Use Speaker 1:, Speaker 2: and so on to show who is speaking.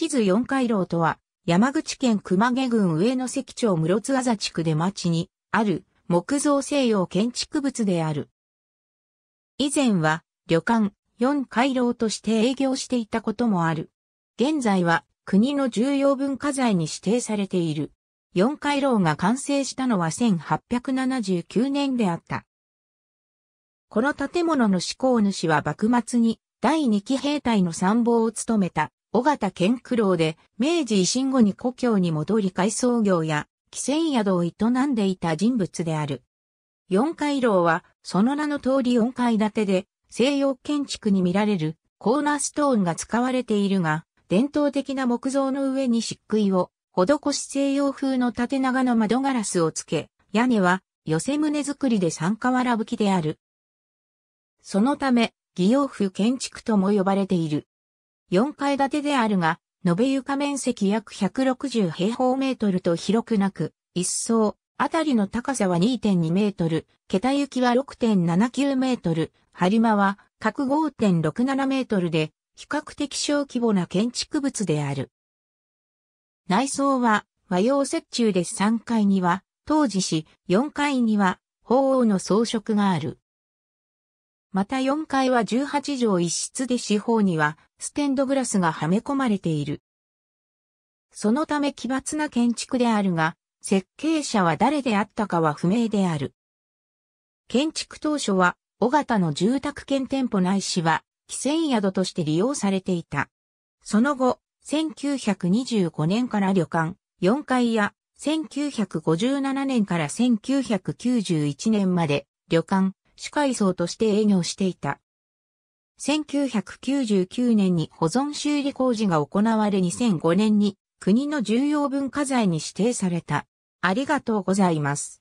Speaker 1: 地図4回廊とは、山口県熊毛郡上野関町室津あざ地区で町に、ある、木造西洋建築物である。以前は、旅館、4回廊として営業していたこともある。現在は、国の重要文化財に指定されている。4回廊が完成したのは1879年であった。この建物の思考主は幕末に第2期兵隊の参謀を務めた尾形健九郎で、明治維新後に故郷に戻り改装業や、汽船宿を営んでいた人物である。四階楼は、その名の通り四階建てで、西洋建築に見られるコーナーストーンが使われているが、伝統的な木造の上に漆喰を施し西洋風の縦長の窓ガラスをつけ、屋根は寄せ棟作りで三瓦葺きである。そのため、義用府建築とも呼ばれている。4階建てであるが、延べ床面積約160平方メートルと広くなく、一層、あたりの高さは2.2メートル、桁行きは6.79メートル、張間は各5.67メートルで、比較的小規模な建築物である。内装は和洋折衷で3階には、当時し、4階には、鳳凰の装飾がある。また4階は18畳一室で四方にはステンドグラスがはめ込まれている。そのため奇抜な建築であるが、設計者は誰であったかは不明である。建築当初は、尾形の住宅兼店舗内市は、汽船宿として利用されていた。その後、1925年から旅館、4階や、1957年から1991年まで、旅館、主改層として営業していた。1999年に保存修理工事が行われ2005年に国の重要文化財に指定された。ありがとうございます。